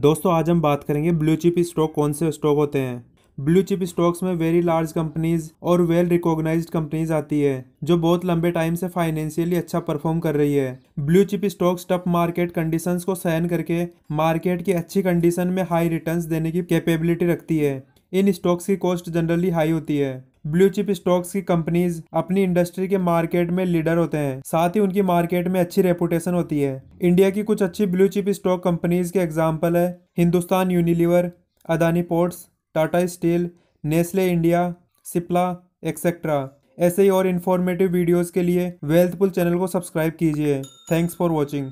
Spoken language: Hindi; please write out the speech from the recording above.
दोस्तों आज हम बात करेंगे ब्लू चिप स्टॉक कौन से स्टॉक होते हैं ब्लू चिप स्टॉक्स में वेरी लार्ज कंपनीज और वेल रिकॉग्नाइज कंपनीज आती है जो बहुत लंबे टाइम से फाइनेंशियली अच्छा परफॉर्म कर रही है blue chip stocks tough market conditions को सहन करके मार्केट की अच्छी कंडीशन में हाई रिटर्न्स देने की कैपेबिलिटी रखती है इन स्टॉक्स की कॉस्ट जनरली हाई होती है ब्लू चिप स्टॉक्स की कंपनीज अपनी इंडस्ट्री के मार्केट में लीडर होते हैं साथ ही उनकी मार्केट में अच्छी रेपुटेशन होती है इंडिया की कुछ अच्छी ब्लू चिप स्टॉक कंपनीज के एग्जाम्पल है Hindustan Unilever Adani ports Tata steel Nestle India Cipla etcetera ऐसे ही और इन्फॉर्मेटिव वीडियोस के लिए वेल्थपुल चैनल को सब्सक्राइब कीजिए थैंक्स फॉर वॉचिंग